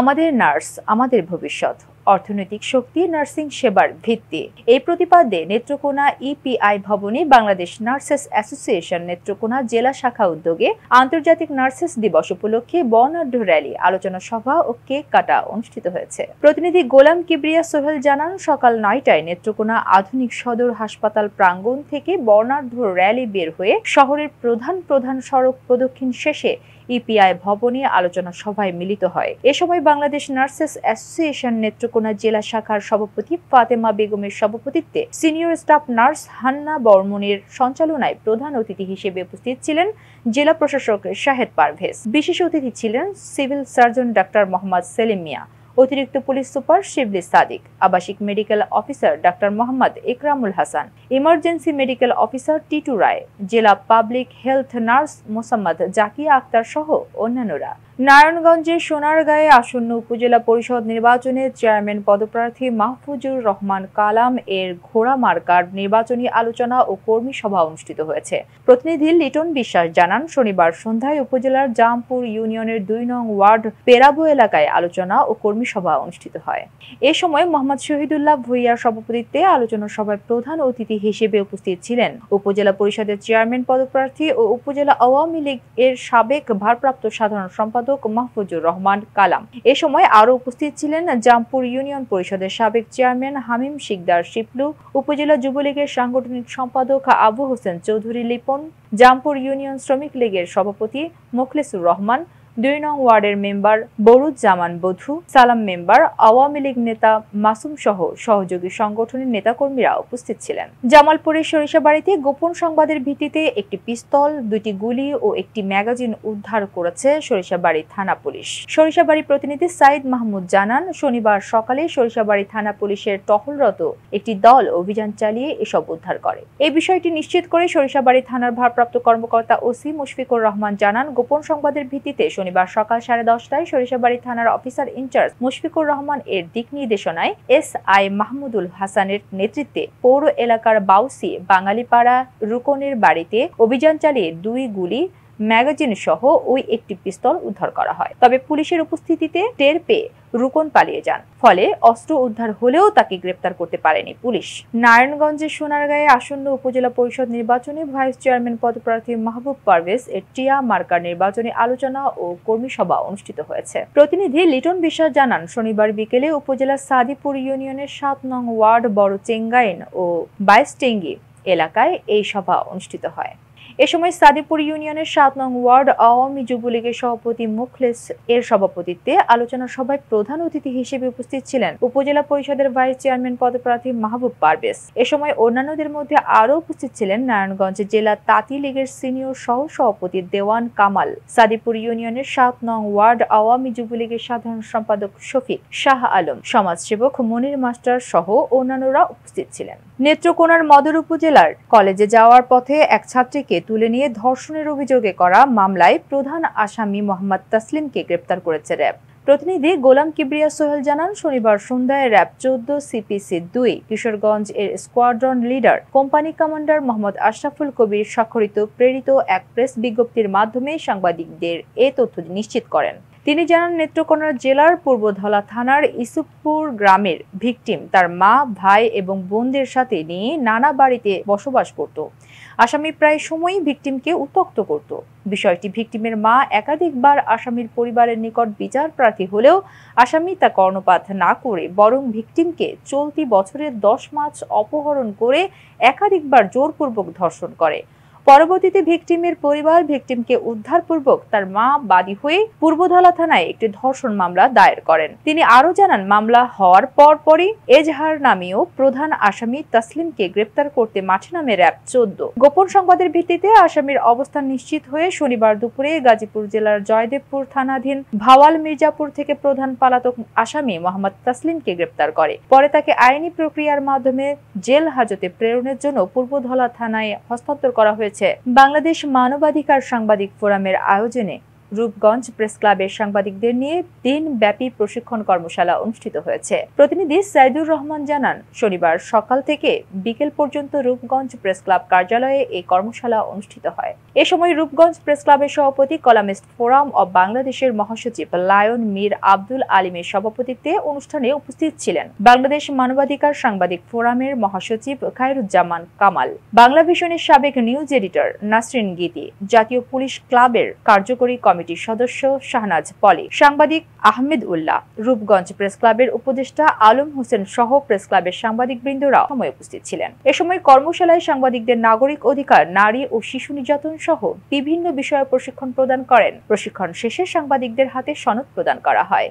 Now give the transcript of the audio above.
আমাদের নার্স আমাদের ভবিষ্যৎ অর্থনৈতিক শক্তি নার্সিং সেবার ভিত্তি এই প্রতিপাদ্যে নেত্রকোনা ইপিআই ভবনে বাংলাদেশ নার্সেস অ্যাসোসিয়েশন নেত্রকোনা জেলা শাখা উদ্যোগে আন্তর্জাতিক নার্সেস দিবস উপলক্ষে বর্ণাঢ্য র্যালি আলোচনা সভা ও কেক কাটা অনুষ্ঠিত হয়েছে প্রতিনিধি গোলাম কিবরিয়া সোহেল জানান সকাল নয়টায় নেত্রকোনা আধুনিক সদর হাসপাতাল প্রাঙ্গণ থেকে বর্ণাঢ্য র্যালি বের হয়ে শহরের প্রধান প্রধান সড়ক প্রদক্ষিণ শেষে ইপিআই ভবনে আলোচনা সভায় মিলিত হয় এ সময় বাংলাদেশ নার্সেস অ্যাসোসিয়েশন নেত্রকোনা জেলা শাখার সভাপতি ফাতেমা বেগমের সভাপতিত্বে সিনিয়র স্টাফ নার্স হান্না বর্মনের সঞ্চালনায় প্রধান অতিথি হিসেবে উপস্থিত ছিলেন জেলা প্রশাসক শাহেদ পারভেজ বিশেষ অতিথি ছিলেন civil surgeon doctor Mohammad Selim Mia অতিরিক্ত পুলিশ সুপার শিবলি সাদিক আবাসিক medical officer doctor Mohammad Ikramul Hasan emergency medical officer Titu Roy জেলা public health nurse Mosammat Zakia Akhtar সহ অন্যান্যরা নারায়ণগঞ্জের সোনারগাঁয়ে আসন্ন উপজেলা পরিষদ নির্বাচনে চেয়ারম্যান পদপ্রার্থী মাহফুজুর রহমান কালাম এর ঘোড়া মার্কার নির্বাচনী আলোচনা ও কর্মী সভা অনুষ্ঠিত হয়েছে প্রতিনিধি লিটন বিশ্বাস জানান শনিবার সন্ধ্যায় উপজেলার জামপুর ইউনিয়নের দুই নং ওয়ার্ড পেরাবো এলাকায় আলোচনা ও কর্মী সভা অনুষ্ঠিত হয় এ সময় মোহাম্মদ শহীদুল্লাহ ভুইয়ার সভাপতিত্বে আলোচনা সভায় প্রধান অতিথি হিসেবে উপস্থিত ছিলেন উপজেলা পরিষদের চেয়ারম্যান পদপ্রার্থী ও উপজেলা আওয়ামী লীগ এর সাবেক ভারপ্রাপ্ত সাধারণ সম্পাদক সম্পাদক মাহফুজুর রহমান কালাম এ সময় আরো উপস্থিত ছিলেন জামপুর ইউনিয়ন পরিষদের সাবেক চেয়ারম্যান হামিম শিকদার শিপলু উপজেলা যুবলীগের সাংগঠনিক সম্পাদক আবু হোসেন চৌধুরী লিপন জামপুর ইউনিয়ন শ্রমিক লীগের সভাপতি মোখলেসুর রহমান দুই নং ওয়ার্ডের মেম্বার বরুজ্জামান বধু সালাম মেম্বার আওয়ামী লীগ নেতা মাসুম সহ সহযোগী সংগঠনের নেতাকর্মীরা উপস্থিত ছিলেন জামালপুরের সরিষাবাড়িতে গোপন সংবাদের ভিত্তিতে একটি পিস্তল দুটি গুলি ও একটি ম্যাগাজিন উদ্ধার করেছে সরিষাবাড়ি থানা পুলিশ সরিষাবাড়ি প্রতিনিধি সাইদ মাহমুদ জানান শনিবার সকালে সরিষাবাড়ি থানা পুলিশের টহলরত একটি দল অভিযান চালিয়ে এসব উদ্ধার করে এই বিষয়টি নিশ্চিত করে সরিষাবাড়ি থানার ভারপ্রাপ্ত কর্মকর্তা ওসি মুশফিকুর রহমান জানান গোপন সংবাদের ভিত্তিতে শনিবার সকাল সাড়ে দশটায় সরিষাবাড়ি থানার অফিসার ইনচার্জ মুশফিকুর রহমান এর দিক নির্দেশনায় এস আই মাহমুদুল হাসানের নেতৃত্বে পৌর এলাকার বাউসি বাঙালিপাড়া রুকনের বাড়িতে অভিযান চালিয়ে দুই গুলি ম্যাগাজিন সহ ওই একটি পিস্তল উদ্ধার করা হয় তবে পুলিশের উপস্থিতিতে টের পেয়ে রুকন পালিয়ে যান ফলে অস্ত্র উদ্ধার হলেও তাকে গ্রেপ্তার করতে পারেনি পুলিশ নারায়ণগঞ্জের সোনারগাঁয়ে আসন্ন উপজেলা পরিষদ নির্বাচনে ভাইস চেয়ারম্যান পদপ্রার্থী মাহবুব পারভেজ এর টিয়া মার্কার নির্বাচনী আলোচনা ও কর্মী সভা অনুষ্ঠিত হয়েছে প্রতিনিধি লিটন বিশ্বাস জানান শনিবার বিকেলে উপজেলা সাদিপুর ইউনিয়নের সাত নং ওয়ার্ড বড় চেঙ্গাইন ও বাইশ টেঙ্গি এলাকায় এই সভা অনুষ্ঠিত হয় এ সময় সাদিপুর ইউনিয়নের সাত নং ওয়ার্ড আওয়ামী যুবলীগের সভাপতি মুখলেস এর সভাপতিত্বে আলোচনা সভায় প্রধান অতিথি হিসেবে উপস্থিত ছিলেন উপজেলা পরিষদের ভাইস চেয়ারম্যান পদপ্রার্থী মাহবুব পারভেজ এ সময় অন্যান্যদের মধ্যে আরও উপস্থিত ছিলেন নারায়ণগঞ্জ জেলা তাঁতি লীগের সিনিয়র সহ সভাপতি দেওয়ান কামাল সাদিপুর ইউনিয়নের সাত নং ওয়ার্ড আওয়ামী যুবলীগের সাধারণ সম্পাদক শফিক শাহ আলম সমাজসেবক মনির মাস্টার সহ অন্যান্যরা উপস্থিত ছিলেন নেত্রকোনার মদর উপজেলার কলেজে যাওয়ার পথে এক ছাত্রীকে তুলে নিয়ে ধর্ষণের অভিযোগে করা মামলায় প্রধান আসামি মোহাম্মদ তাসলিমকে গ্রেপ্তার করেছে র্যাব প্রতিনিধি গোলাম কিবরিয়া সোহেল জানান শনিবার সন্ধ্যায় র্যাব চোদ্দ সিপিসি দুই কিশোরগঞ্জ এর squadron leader company commander Mohammad Ashraful Kabir স্বাক্ষরিত প্রেরিত এক প্রেস বিজ্ঞপ্তির মাধ্যমে সাংবাদিকদের এ তথ্য নিশ্চিত করেন তিনি জানান নেত্রকোনা জেলার পূর্বধলা থানার ইসুপুর গ্রামের ভিকটিম তার মা ভাই এবং বোনদের সাথে নিয়ে নানা বাড়িতে বসবাস করত আসামি প্রায় সময়ই ভিকটিমকে উত্তক্ত করত বিষয়টি ভিকটিমের মা একাধিকবার আসামির পরিবারের নিকট বিচার প্রার্থী হলেও আসামি তা কর্ণপাত না করে বরং ভিকটিমকে চলতি বছরের দশ মাস অপহরণ করে একাধিকবার জোরপূর্বক ধর্ষণ করে পরবর্তীতে ভিকটিমের পরিবার ভিকটিমকে উদ্ধারপূর্বক তার মা বাদী হয়ে পূর্বধলা থানায় একটি ধর্ষণ মামলা দায়ের করেন তিনি আরও জানান মামলা হওয়ার পরপরই এজহার নামীয় প্রধান আসামি তাসলিমকে গ্রেপ্তার করতে মাঠে নামে র্যাব চোদ্দ গোপন সংবাদের ভিত্তিতে আসামির অবস্থান নিশ্চিত হয়ে শনিবার দুপুরে গাজীপুর জেলার জয়দেবপুর থানাধীন ভাওয়াল মির্জাপুর থেকে প্রধান পালাতক আসামি মোহাম্মদ তাসলিমকে গ্রেপ্তার করে পরে তাকে আইনি প্রক্রিয়ার মাধ্যমে জেল হাজতে প্রেরণের জন্য পূর্বধলা থানায় হস্তান্তর করা হয়েছে হয়েছে বাংলাদেশ মানবাধিকার সাংবাদিক ফোরামের আয়োজনে রূপগঞ্জ প্রেস ক্লাবের সাংবাদিকদের নিয়ে দিনব্যাপী প্রশিক্ষণ কর্মশালা অনুষ্ঠিত হয়েছে প্রতিনিধি সাইদুর রহমান জানান শনিবার সকাল থেকে বিকেল পর্যন্ত রূপগঞ্জ প্রেস ক্লাব কার্যালয়ে এই কর্মশালা অনুষ্ঠিত হয় এ সময় রূপগঞ্জ প্রেস ক্লাবের সভাপতি কলামিস্ট ফোরাম অব বাংলাদেশের মহাসচিব লায়ন মীর আব্দুল আলিমের সভাপতিত্বে অনুষ্ঠানে উপস্থিত ছিলেন বাংলাদেশ মানবাধিকার সাংবাদিক ফোরামের মহাসচিব খায়রুজ্জামান কামাল বাংলা ভিশনের সাবেক নিউজ এডিটর নাসরিন গীতি জাতীয় পুলিশ ক্লাবের কার্যকরী কমিটি কমিটির সদস্য শাহনাজ পলি সাংবাদিক আহমেদ উল্লাহ রূপগঞ্জ প্রেস ক্লাবের উপদেষ্টা আলম হোসেন সহ প্রেস ক্লাবের সাংবাদিক বৃন্দরা সময় উপস্থিত ছিলেন এ সময় কর্মশালায় সাংবাদিকদের নাগরিক অধিকার নারী ও শিশু নির্যাতন সহ বিভিন্ন বিষয়ে প্রশিক্ষণ প্রদান করেন প্রশিক্ষণ শেষে সাংবাদিকদের হাতে সনদ প্রদান করা হয়